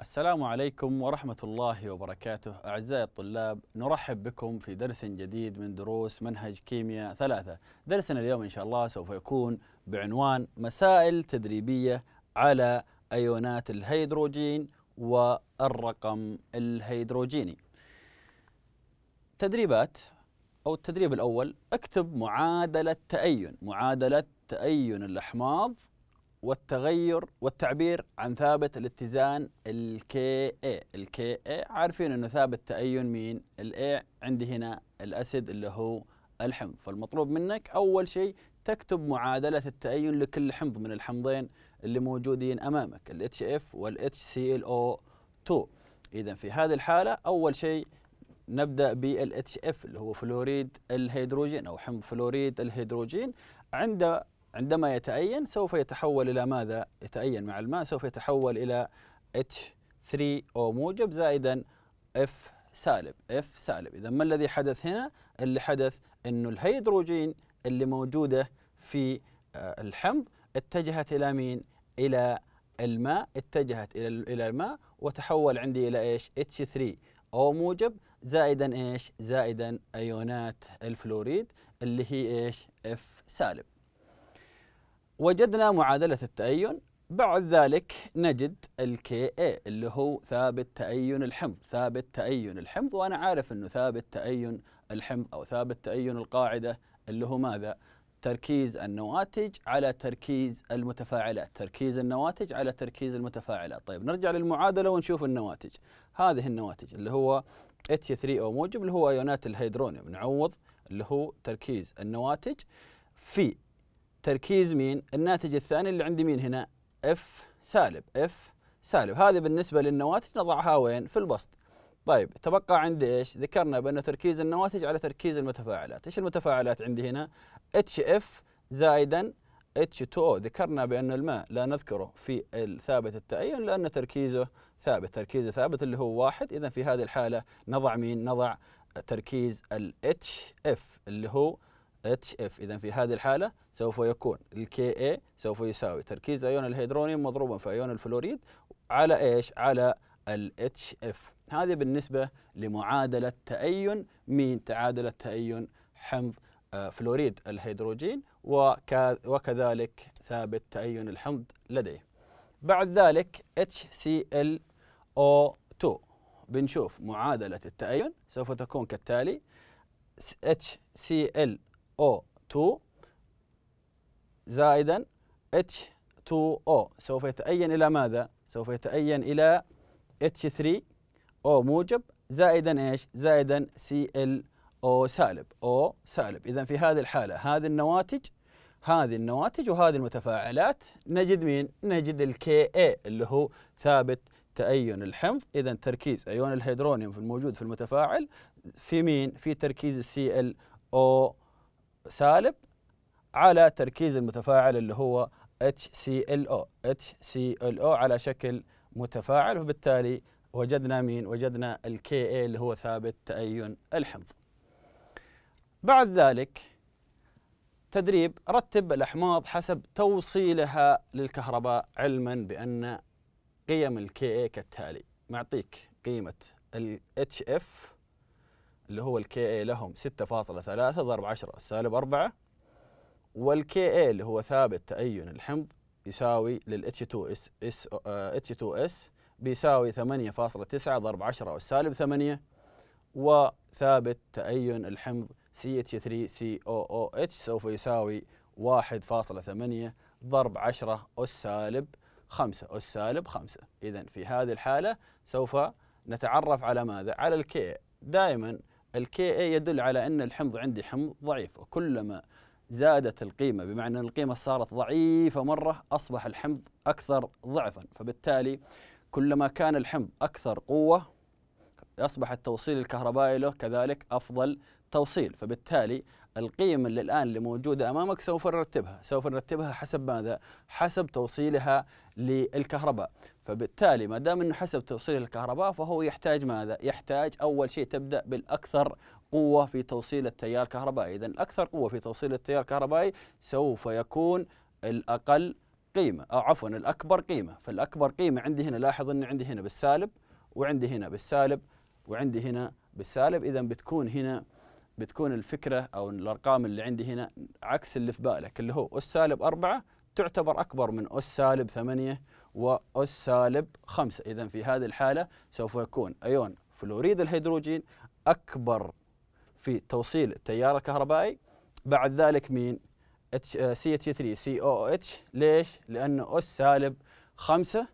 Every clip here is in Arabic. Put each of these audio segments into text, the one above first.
السلام عليكم ورحمة الله وبركاته أعزائي الطلاب نرحب بكم في درس جديد من دروس منهج كيمياء ثلاثة درسنا اليوم إن شاء الله سوف يكون بعنوان مسائل تدريبية على أيونات الهيدروجين والرقم الهيدروجيني تدريبات أو التدريب الأول اكتب معادلة تأين معادلة تأين الأحماض والتغير والتعبير عن ثابت الاتزان الكي اي الكي اي عارفين انه ثابت تأين مين الاي عندي هنا الاسيد اللي هو الحمض فالمطلوب منك اول شيء تكتب معادلة التأين لكل حمض من الحمضين اللي موجودين امامك الاتش اف والاتش سي ال او 2 اذا في هذه الحالة اول شيء نبدا بالاتش اف اللي هو فلوريد الهيدروجين او حمض فلوريد الهيدروجين عند عندما يتأين سوف يتحول إلى ماذا؟ يتأين مع الماء سوف يتحول إلى H3O موجب زائدا F سالب F سالب إذا ما الذي حدث هنا؟ اللي حدث أنه الهيدروجين اللي موجودة في آه، الحمض اتجهت إلى مين؟ إلى الماء اتجهت إلى إلى الماء وتحول عندي إلى إيش؟ H3 H3O موجب زائدا إيش؟ زائدا أيونات الفلوريد اللي هي إيش؟ F سالب وجدنا معادلة التأين بعد ذلك نجد الكي اي اللي هو ثابت تأين الحمض ثابت تأين الحمض وأنا عارف أنه ثابت تأين الحمض أو ثابت تأين القاعدة اللي هو ماذا؟ تركيز النواتج على تركيز المتفاعلات تركيز النواتج على تركيز المتفاعلات طيب نرجع للمعادلة ونشوف النواتج هذه النواتج اللي هو H3O موجب اللي هو أيونات الهيدرونيوم نعوض اللي هو تركيز النواتج في تركيز مين الناتج الثاني اللي عندي مين هنا اف سالب اف سالب هذه بالنسبة للنواتج نضعها وين في البسط طيب تبقى عندي ايش ذكرنا بأن تركيز النواتج على تركيز المتفاعلات ايش المتفاعلات عندي هنا اتش اف زايدا اتش H2O ذكرنا بأن الماء لا نذكره في الثابت التأين لأن تركيزه ثابت تركيزه ثابت اللي هو واحد إذا في هذه الحالة نضع مين نضع تركيز الاتش اف اللي هو اتش اف اذا في هذه الحاله سوف يكون الكي اي سوف يساوي تركيز ايون الهيدرونيوم مضروبا في ايون الفلوريد على ايش؟ على الاتش HF هذه بالنسبة لمعادلة تأين مين تعادلة تأين حمض آه، فلوريد الهيدروجين وكذلك ثابت تأين الحمض لديه بعد ذلك او 2 بنشوف معادلة التأين سوف تكون كالتالي HCl O2 زائدا H2O سوف يتأين إلى ماذا؟ سوف يتأين إلى H3O موجب زائدا ايش؟ زائدا ClO سالب O سالب إذا في هذه الحالة هذه النواتج هذه النواتج وهذه المتفاعلات نجد مين؟ نجد الـ KA اللي هو ثابت تأين الحمض إذا تركيز أيون الهيدرونيوم في الموجود في المتفاعل في مين؟ في تركيز CLO سالب على تركيز المتفاعل اللي هو HClO HClO على شكل متفاعل وبالتالي وجدنا مين؟ وجدنا الكي اللي هو ثابت تأين الحمض. بعد ذلك تدريب رتب الأحماض حسب توصيلها للكهرباء علما بأن قيم الكي كالتالي معطيك قيمة ال HF اللي هو الكي اي لهم 6.3 ضرب 10 سالب 4 والكي اي اللي هو ثابت تأين الحمض يساوي للاتش 2 اس آه، اتش 2 اس بيساوي 8.9 ضرب 10 سالب السالب 8 وثابت تأين الحمض ch 3 اتش سوف يساوي 1.8 ضرب 10 أس سالب 5 أس سالب 5 إذا في هذه الحالة سوف نتعرف على ماذا؟ على الكي إيه. دائما الكي اي يدل على ان الحمض عندي حمض ضعيف وكلما زادت القيمه بمعنى ان القيمه صارت ضعيفه مره اصبح الحمض اكثر ضعفا فبالتالي كلما كان الحمض اكثر قوه اصبح التوصيل الكهربائي له كذلك افضل توصيل فبالتالي القيم اللي الان اللي موجوده امامك سوف نرتبها، سوف نرتبها حسب ماذا؟ حسب توصيلها للكهرباء، فبالتالي ما دام انه حسب توصيل الكهرباء فهو يحتاج ماذا؟ يحتاج اول شيء تبدا بالاكثر قوه في توصيل التيار الكهربائي، اذا الاكثر قوه في توصيل التيار الكهربائي سوف يكون الاقل قيمه، او عفوا الاكبر قيمه، فالاكبر قيمه عندي هنا لاحظ ان عندي هنا بالسالب وعندي هنا بالسالب وعندي هنا بالسالب، اذا بتكون هنا بتكون الفكرة أو الأرقام اللي عندي هنا عكس اللي في بالك اللي هو أس سالب أربعة تعتبر أكبر من أس سالب ثمانية وأس سالب خمسة إذا في هذه الحالة سوف يكون أيون فلوريد الهيدروجين أكبر في توصيل التيار الكهربائي بعد ذلك مين؟ سي اتش 3 سي او اتش ليش؟ لأنه أس سالب خمسة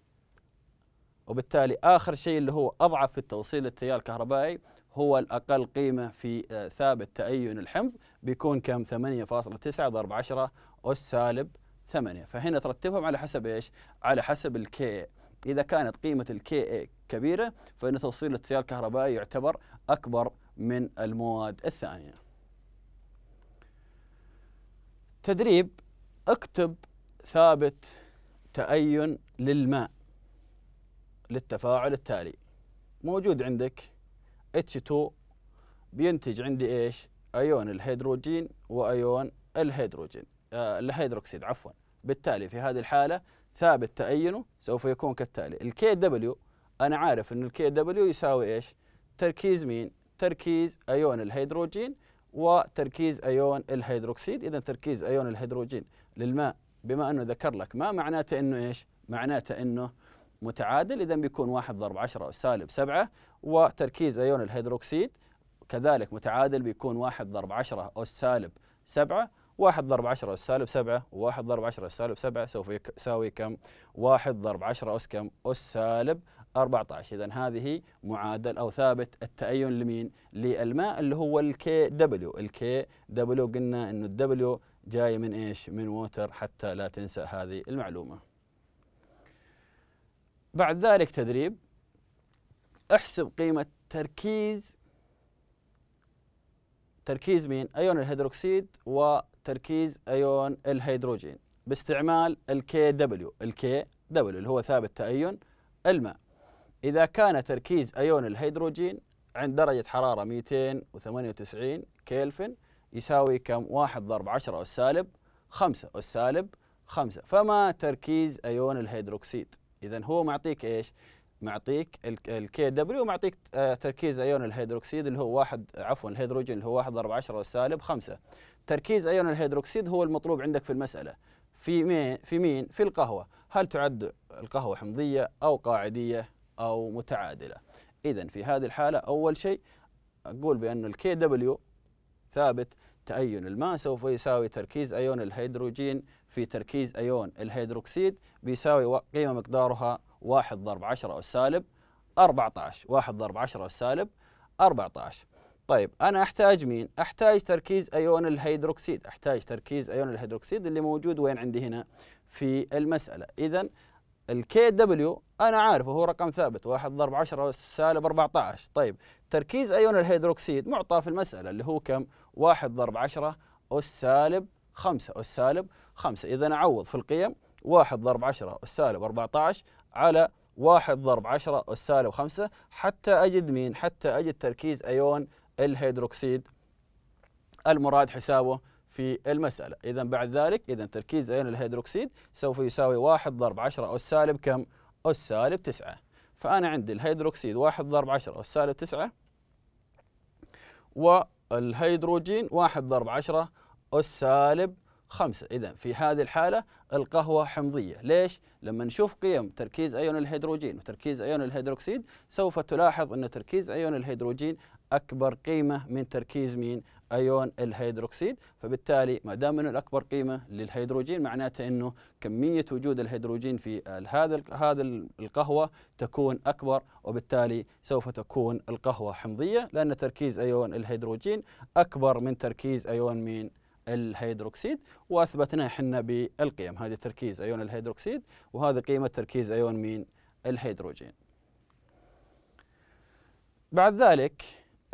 وبالتالي آخر شيء اللي هو أضعف في التوصيل التيار الكهربائي هو الأقل قيمة في آه، ثابت تأين الحمض بيكون كم 8.9 ضرب 10 أس سالب 8 فهنا ترتبهم على حسب إيش على حسب الكي إذا كانت قيمة الكي كبيرة فإن توصيل التيار الكهربائي يعتبر أكبر من المواد الثانية تدريب اكتب ثابت تأين للماء للتفاعل التالي موجود عندك H2 بينتج عندي ايش؟ ايون الهيدروجين وايون الهيدروجين آه الهيدروكسيد عفوا بالتالي في هذه الحاله ثابت تأينه سوف يكون كالتالي الكي دبليو انا عارف ان الكي دبليو يساوي ايش؟ تركيز مين؟ تركيز ايون الهيدروجين وتركيز ايون الهيدروكسيد اذا تركيز ايون الهيدروجين للماء بما انه ذكر لك ما معناته انه ايش؟ معناته انه متعادل إذا بيكون 1 ضرب 10 سالب 7 وتركيز أيون الهيدروكسيد كذلك متعادل بيكون 1 ضرب 10 أس سالب 7 1 ضرب 10 أس سالب 7 و1 ضرب 10 أس سالب 7 سوف يساوي كم؟ 1 ضرب 10 أس كم؟ أس سالب 14 إذا هذه معادل أو ثابت التأين لمين؟ للماء اللي هو الكي دبليو الكي دبليو قلنا أنه الدبليو جاي من إيش؟ من ووتر حتى لا تنسى هذه المعلومة بعد ذلك تدريب احسب قيمة تركيز تركيز مين؟ أيون الهيدروكسيد وتركيز أيون الهيدروجين باستعمال الكي دبليو الكي دبليو اللي هو ثابت تأين الماء إذا كان تركيز أيون الهيدروجين عند درجة حرارة 298 كيلفن يساوي كم؟ 1 ضرب 10 أس سالب 5 أس سالب 5 فما تركيز أيون الهيدروكسيد؟ اذا هو معطيك ايش معطيك الكي دبليو ومعطيك آه، تركيز ايون الهيدروكسيد اللي هو واحد عفوا الهيدروجين اللي هو واحد ضرب 10 سالب 5 تركيز ايون الهيدروكسيد هو المطلوب عندك في المساله في مين في مين في القهوه هل تعد القهوه حمضيه او قاعديه او متعادله اذا في هذه الحاله اول شيء اقول بان الكي دبليو ثابت تأين الماء سوف يساوي تركيز أيون الهيدروجين في تركيز أيون الهيدروكسيد بيساوي قيمة مقدارها 1 ضرب 10 أو السالب 14 1 ضرب 10 أو السالب 14 طيب أنا أحتاج مين؟ أحتاج تركيز أيون الهيدروكسيد أحتاج تركيز أيون الهيدروكسيد اللي موجود وين عندي هنا في المسألة إذا الكي دبليو انا عارف هو رقم ثابت 1 ضرب 10 سالب 14 طيب تركيز ايون الهيدروكسيد معطى في المساله اللي هو كم 1 ضرب 10 اس سالب 5 اس سالب 5 إذا أعوض في القيم 1 ضرب 10 السالب 14 على 1 ضرب 10 السالب 5 حتى أجد مين؟ حتى أجد تركيز أيون الهيدروكسيد المراد حسابه في المسألة إذا بعد ذلك إذا تركيز أيون الهيدروكسيد سوف يساوي 1 ضرب 10 السالب كم؟ السالب 9 فأنا عندي الهيدروكسيد 1 ضرب 10 السالب 9 والهيدروجين 1 ضرب 10 السالب خمسة إذا في هذه الحالة القهوة حمضية ليش؟ لما نشوف قيم تركيز أيون الهيدروجين وتركيز أيون الهيدروكسيد سوف تلاحظ أن تركيز أيون الهيدروجين أكبر قيمة من تركيز مين؟ أيون الهيدروكسيد فبالتالي ما دام أنه الأكبر قيمة للهيدروجين معناته أنه كمية وجود الهيدروجين في هذا هذا القهوة تكون أكبر وبالتالي سوف تكون القهوة حمضية لأن تركيز أيون الهيدروجين أكبر من تركيز أيون مين؟ الهيدروكسيد واثبتنا احنا بالقيم هذه تركيز ايون الهيدروكسيد وهذه قيمه تركيز ايون مين الهيدروجين بعد ذلك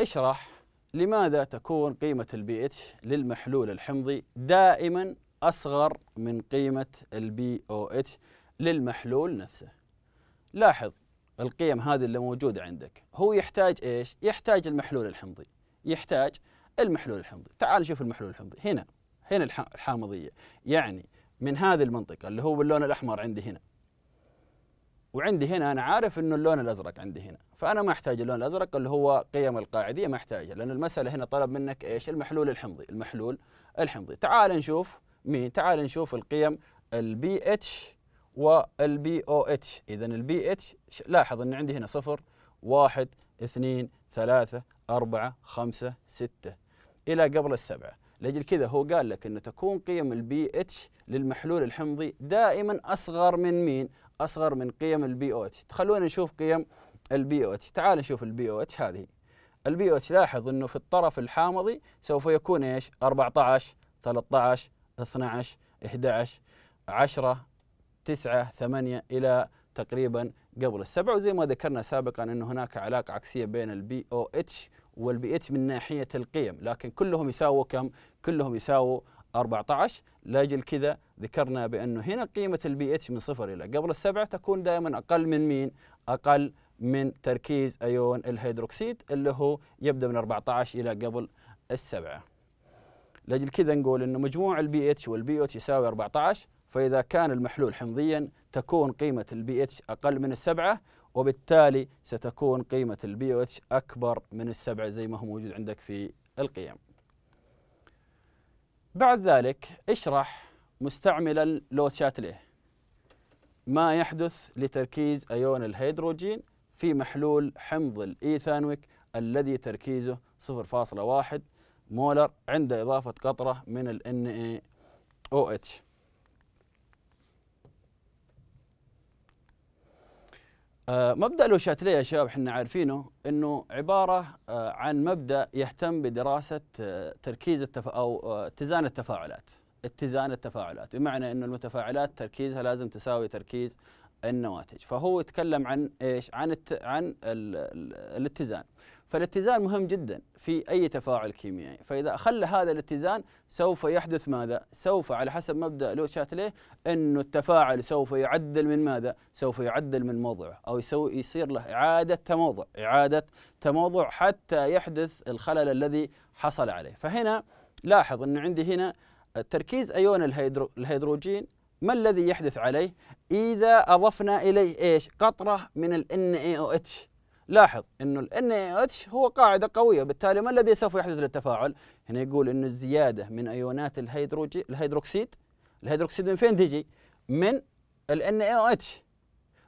اشرح لماذا تكون قيمة البي اتش للمحلول الحمضي دائما أصغر من قيمة البي او اتش للمحلول نفسه لاحظ القيم هذه اللي موجودة عندك هو يحتاج ايش؟ يحتاج المحلول الحمضي يحتاج المحلول الحمضي تعال شوف المحلول الحمضي هنا هنا الحامضيه يعني من هذه المنطقه اللي هو باللون الاحمر عندي هنا وعندي هنا انا عارف انه اللون الازرق عندي هنا فانا ما احتاج اللون الازرق اللي هو قيم القاعديه ما احتاجه لان المساله هنا طلب منك ايش المحلول الحمضي المحلول الحمضي تعال نشوف مين تعال نشوف القيم البي اتش والبي او اتش اذا البي اتش لاحظ ان عندي هنا صفر واحد اثنين ثلاثة أربعة خمسة ستة إلى قبل السبعة لأجل كذا هو قال لك أن تكون قيم البي اتش للمحلول الحمضي دائما أصغر من مين؟ أصغر من قيم البي او اتش تخلونا نشوف قيم البي او اتش تعال نشوف البي او اتش هذه البي او اتش لاحظ أنه في الطرف الحامضي سوف يكون إيش؟ 14 13 12 11 10 9 8 إلى تقريبا قبل السبعه وزي ما ذكرنا سابقا انه هناك علاقة عكسية بين البي او اتش والبيئت من ناحية القيم لكن كلهم يساووا كم؟ كلهم يساووا 14 لاجل كذا ذكرنا بأنه هنا قيمة البيئت من صفر إلى قبل السبعة تكون دائما أقل من مين؟ أقل من تركيز أيون الهيدروكسيد اللي هو يبدأ من 14 إلى قبل السبعة لاجل كذا نقول أنه مجموع البي اتش والبي اتش يساوي 14 فإذا كان المحلول حمضيا تكون قيمة البي اتش أقل من السبعة وبالتالي ستكون قيمة البي او اتش أكبر من السبعة زي ما هو موجود عندك في القيم بعد ذلك اشرح مستعملا لو تشاتليه ما يحدث لتركيز أيون الهيدروجين في محلول حمض الإيثانويك e الذي تركيزه 0.1 مولر عند إضافة قطرة من ال NaOH آه، مبدا لوشاتلي يا شباب احنا عارفينه انه عباره آه، عن مبدا يهتم بدراسه آه، تركيز التف... او اتزان التفاعلات اتزان التفاعلات بمعنى انه المتفاعلات تركيزها لازم تساوي تركيز النواتج فهو يتكلم عن ايش عن الت... عن ال... الاتزان فالاتزان مهم جدا في أي تفاعل كيميائي فإذا أخل هذا الاتزان سوف يحدث ماذا؟ سوف على حسب مبدأ لو شاتليه أنه التفاعل سوف يعدل من ماذا؟ سوف يعدل من موضعه أو يسوي يصير له إعادة تموضع إعادة تموضع حتى يحدث الخلل الذي حصل عليه فهنا لاحظ أنه عندي هنا تركيز أيون الهيدرو الهيدروجين ما الذي يحدث عليه إذا أضفنا إليه إيش قطرة من ال NaOH لاحظ انه ال NaOH هو قاعده قويه بالتالي ما الذي سوف يحدث للتفاعل؟ هنا يقول انه الزياده من ايونات الهيدروجي الهيدروكسيد الهيدروكسيد من فين تجي؟ من ال NaOH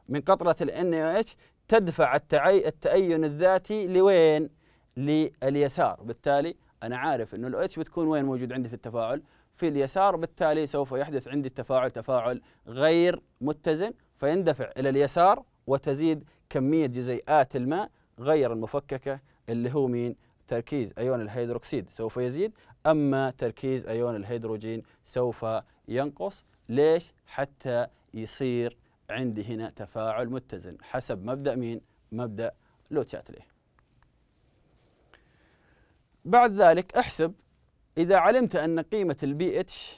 من قطره ال NaOH تدفع التعي التأين الذاتي لوين؟ لليسار بالتالي انا عارف انه الاتش بتكون وين موجود عندي في التفاعل؟ في اليسار بالتالي سوف يحدث عندي التفاعل تفاعل غير متزن فيندفع الى اليسار وتزيد كمية جزيئات الماء غير المفككة اللي هو مين تركيز أيون الهيدروكسيد سوف يزيد أما تركيز أيون الهيدروجين سوف ينقص ليش حتى يصير عندي هنا تفاعل متزن حسب مبدأ مين مبدأ لوتشاتلي بعد ذلك احسب إذا علمت أن قيمة البي اتش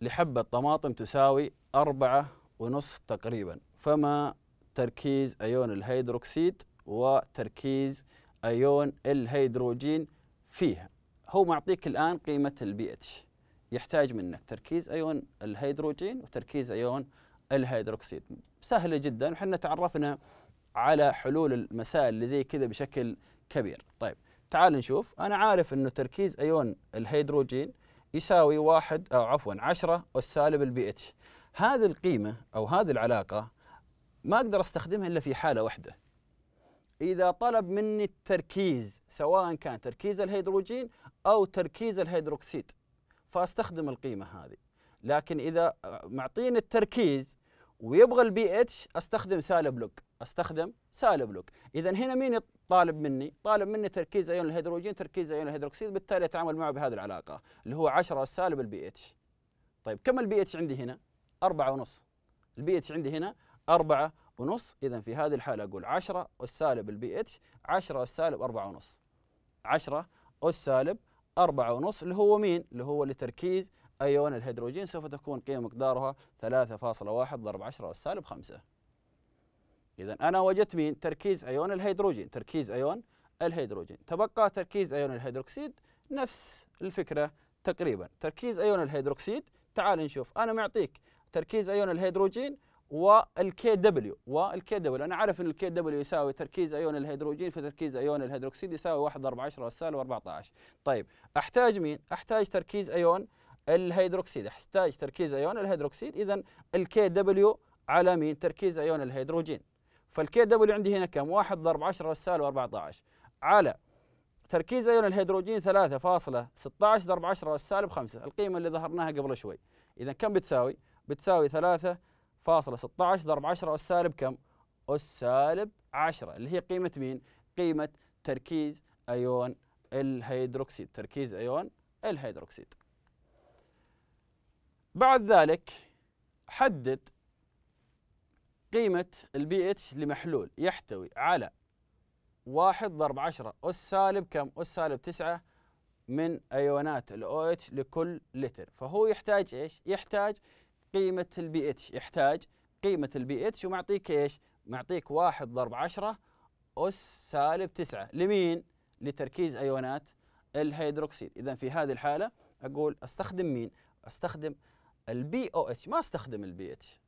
لحبة طماطم تساوي أربعة ونصف تقريبا فما تركيز أيون الهيدروكسيد وتركيز أيون الهيدروجين فيها هو معطيك الآن قيمة البي اتش يحتاج منك تركيز أيون الهيدروجين وتركيز أيون الهيدروكسيد سهلة جدا وحنا تعرفنا على حلول المسائل اللي زي كذا بشكل كبير طيب تعال نشوف أنا عارف أنه تركيز أيون الهيدروجين يساوي واحد أو عفوا اس والسالب البي اتش هذه القيمة أو هذه العلاقة ما أقدر أستخدمها إلا في حالة واحدة إذا طلب مني التركيز سواء كان تركيز الهيدروجين أو تركيز الهيدروكسيد فأستخدم القيمة هذه لكن إذا معطيني التركيز ويبغى البي اتش استخدم سالب لوك استخدم سالب لوك اذا هنا مين طالب مني طالب مني تركيز ايون الهيدروجين تركيز ايون الهيدروكسيد بالتالي اتعامل معه بهذه العلاقه اللي هو 10 سالب البي اتش طيب كم البي اتش عندي هنا 4.5 ونص البي اتش عندي هنا 4 ونص إذا في هذه الحالة أقول 10 أس سالب البي اتش 10 أس سالب 4 ونص 10 أس سالب 4 ونص اللي هو مين؟ اللي هو لتركيز أيون الهيدروجين سوف تكون قيمة مقدارها 3.1 ضرب 10 أس سالب 5 إذا أنا وجدت مين؟ تركيز أيون الهيدروجين تركيز أيون الهيدروجين تبقى تركيز أيون الهيدروكسيد نفس الفكرة تقريبا تركيز أيون الهيدروكسيد تعال نشوف أنا معطيك تركيز أيون الهيدروجين والكي دبليو والكي دبليو انا عارف ان الكي دبليو يساوي تركيز ايون الهيدروجين في تركيز ايون الهيدروكسيد يساوي 1 ضرب 10 والسالب 14 طيب احتاج مين احتاج تركيز ايون الهيدروكسيد احتاج تركيز ايون الهيدروكسيد اذا الكي دبليو على مين تركيز ايون الهيدروجين فالكي دبليو عندي هنا كم 1 ضرب 10 والسالب 14 على تركيز ايون الهيدروجين 3.16 ضرب 10 والسالب 5 القيمه اللي ظهرناها قبل شوي اذا كم بتساوي بتساوي 3 فاصلة 16 ضرب 10 أس سالب كم؟ أس سالب 10 اللي هي قيمة مين؟ قيمة تركيز أيون الهيدروكسيد تركيز أيون الهيدروكسيد بعد ذلك حدد قيمة البي اتش لمحلول يحتوي على واحد ضرب 10 أس سالب كم؟ أس سالب 9 من أيونات الأو OH لكل لتر فهو يحتاج إيش؟ يحتاج قيمة البي اتش يحتاج قيمة البي اتش ومعطيك ايش؟ معطيك واحد ضرب عشرة أس سالب تسعة لمين؟ لتركيز أيونات الهيدروكسيد إذا في هذه الحالة أقول أستخدم مين؟ أستخدم البي او اتش ما أستخدم البي اتش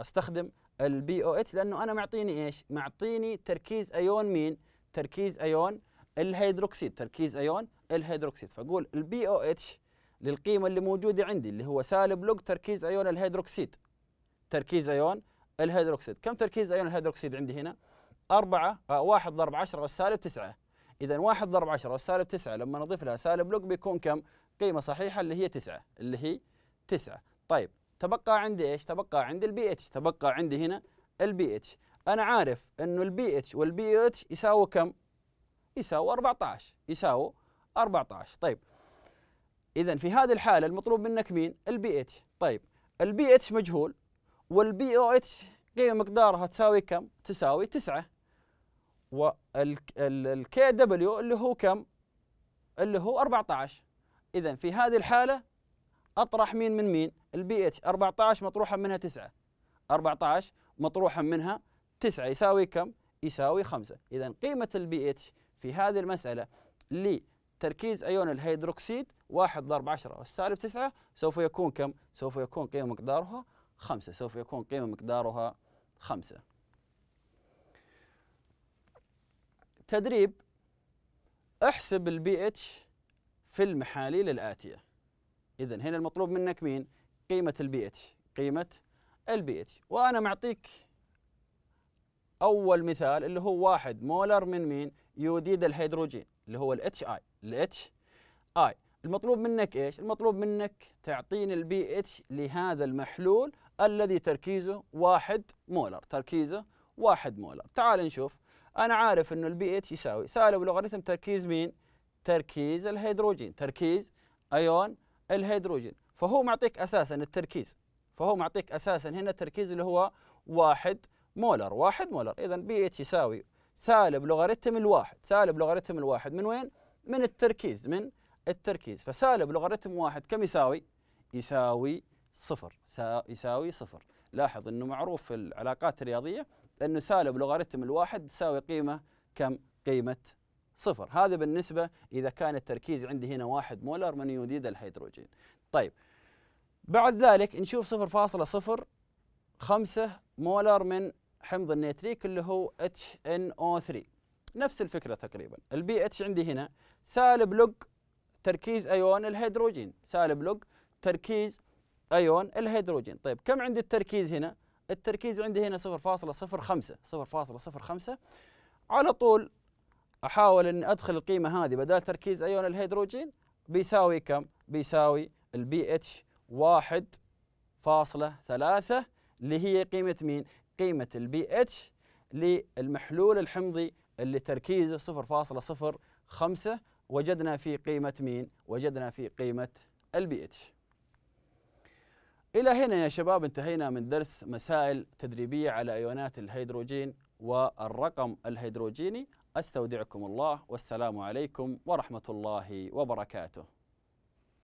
أستخدم البي او اتش لأنه أنا معطيني ايش؟ معطيني تركيز أيون مين؟ تركيز أيون الهيدروكسيد تركيز أيون الهيدروكسيد فأقول البي او اتش للقيمة اللي موجودة عندي اللي هو سالب لوج تركيز أيون الهيدروكسيد تركيز أيون الهيدروكسيد كم تركيز أيون الهيدروكسيد عندي هنا؟ 4 1 آه، ضرب 10 والسالب 9 إذا 1 ضرب 10 والسالب 9 لما نضيف لها سالب لوج بيكون كم؟ قيمة صحيحة اللي هي 9 اللي هي 9 طيب تبقى عندي ايش؟ تبقى عندي البي اتش تبقى عندي هنا البي اتش أنا عارف أنه البي اتش والبي اتش يساوي كم؟ يساوي 14 يساوي 14 طيب اذا في هذه الحاله المطلوب منك مين؟ البي اتش طيب البي اتش مجهول والبي او اتش قيمه مقدارها تساوي كم؟ تساوي 9 والكي دبليو اللي هو كم؟ اللي هو 14 اذا في هذه الحاله اطرح مين من مين؟ البي اتش 14 مطروحه منها 9 14 مطروحه منها 9 يساوي كم؟ يساوي 5 اذا قيمه البي اتش في هذه المساله لي تركيز أيون الهيدروكسيد 1 ضرب 10 والسالب 9 سوف يكون كم؟ سوف يكون قيمة مقدارها 5 سوف يكون قيمة مقدارها 5 تدريب احسب البي اتش في المحاليل الآتية إذا هنا المطلوب منك مين؟ قيمة البي اتش قيمة البي اتش وأنا معطيك أول مثال اللي هو واحد مولر من مين؟ يوديد الهيدروجين اللي هو الاتش اي الاتش اي المطلوب منك ايش؟ المطلوب منك تعطيني البي اتش لهذا المحلول الذي تركيزه واحد مولر تركيزه واحد مولر تعال نشوف انا عارف انه البي اتش يساوي سالب لوغاريتم تركيز مين؟ تركيز الهيدروجين تركيز ايون الهيدروجين فهو معطيك اساسا التركيز فهو معطيك اساسا هنا التركيز اللي هو واحد مولر واحد مولر اذا بي اتش يساوي سالب لوغاريتم الواحد سالب لوغاريتم الواحد من وين؟ من التركيز من التركيز فسالب لوغاريتم واحد كم يساوي؟ يساوي صفر سا يساوي صفر لاحظ أنه معروف في العلاقات الرياضية أنه سالب لوغاريتم الواحد تساوي قيمة كم؟ قيمة صفر هذا بالنسبة إذا كان التركيز عندي هنا واحد مولر من يوديد الهيدروجين طيب بعد ذلك نشوف 0.05 مولر من حمض النيتريك اللي هو HNO3 نفس الفكرة تقريبا البي اتش عندي هنا سالب لوج تركيز ايون الهيدروجين سالب لوج تركيز ايون الهيدروجين طيب كم عندي التركيز هنا التركيز عندي هنا 0.05 0.05 على طول احاول اني ادخل القيمه هذه بدل تركيز ايون الهيدروجين بيساوي كم بيساوي البي اتش 1.3 اللي هي قيمه مين قيمة البي اتش للمحلول الحمضي اللي تركيزه 0.05 وجدنا في قيمة مين؟ وجدنا في قيمة البي اتش إلى هنا يا شباب انتهينا من درس مسائل تدريبية على أيونات الهيدروجين والرقم الهيدروجيني أستودعكم الله والسلام عليكم ورحمة الله وبركاته